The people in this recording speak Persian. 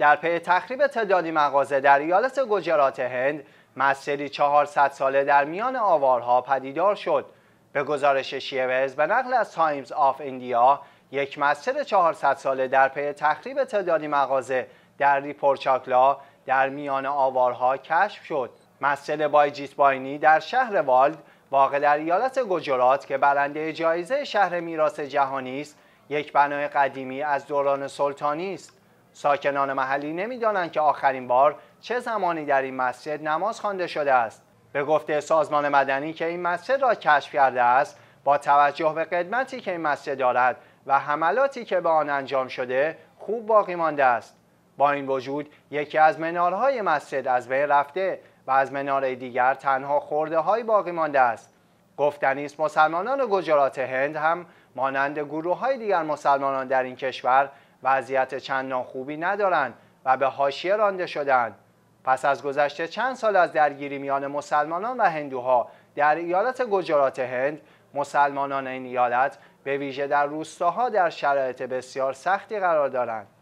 در پی تخریب تعدادی مغازه در ایالت گجرات هند مسجدی 400 ساله در میان آوارها پدیدار شد به گزارش شیوز به نقل از تایمز آف ایندیا یک مسجد 400 ساله در پی تخریب تعدادی مغازه در ریپورچاکلا در میان آوارها کشف شد مسجد بایجیت باینی در شهر والد واقع در ایالت گجرات که برنده جایزه شهر میراث جهانی است یک بنای قدیمی از دوران سلطانی است ساکنان محلی نمیدانند که آخرین بار چه زمانی در این مسجد نماز خوانده شده است به گفته سازمان مدنی که این مسجد را کشف کرده است با توجه به قدمتی که این مسجد دارد و حملاتی که به آن انجام شده خوب باقی مانده است با این وجود یکی از منارهای مسجد از بین رفته و از مناره دیگر تنها خورده های باقی مانده است گفتنی است مسلمانان گجرات هند هم مانند گروه های دیگر مسلمانان در این کشور وضعیت چندان خوبی ندارند و به حاشیه رانده شدند پس از گذشته چند سال از درگیری میان مسلمانان و هندوها در ایالت گجرات هند مسلمانان این ایالت به ویژه در روستاها در شرایط بسیار سختی قرار دارند